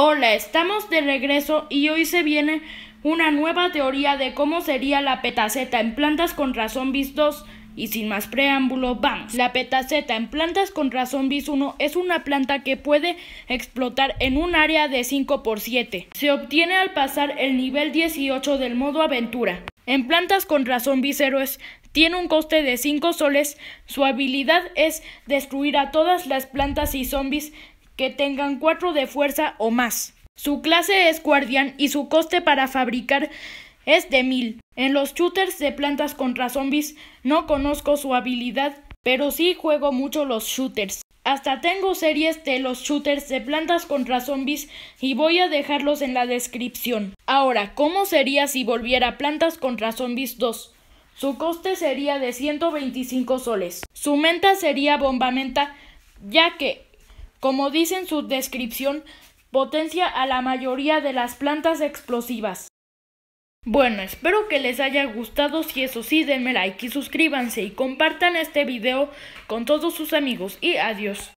Hola, estamos de regreso y hoy se viene una nueva teoría de cómo sería la petaceta en plantas contra zombies 2. Y sin más preámbulo, vamos. La petaceta en plantas contra zombies 1 es una planta que puede explotar en un área de 5 por 7. Se obtiene al pasar el nivel 18 del modo aventura. En plantas contra zombies héroes tiene un coste de 5 soles. Su habilidad es destruir a todas las plantas y zombies que tengan 4 de fuerza o más. Su clase es Guardian y su coste para fabricar es de 1000. En los shooters de plantas contra zombies no conozco su habilidad, pero sí juego mucho los shooters. Hasta tengo series de los shooters de plantas contra zombies y voy a dejarlos en la descripción. Ahora, ¿cómo sería si volviera plantas contra zombies 2? Su coste sería de 125 soles. Su menta sería bombamenta, ya que como dice en su descripción, potencia a la mayoría de las plantas explosivas. Bueno, espero que les haya gustado, si eso sí denme like y suscríbanse y compartan este video con todos sus amigos y adiós.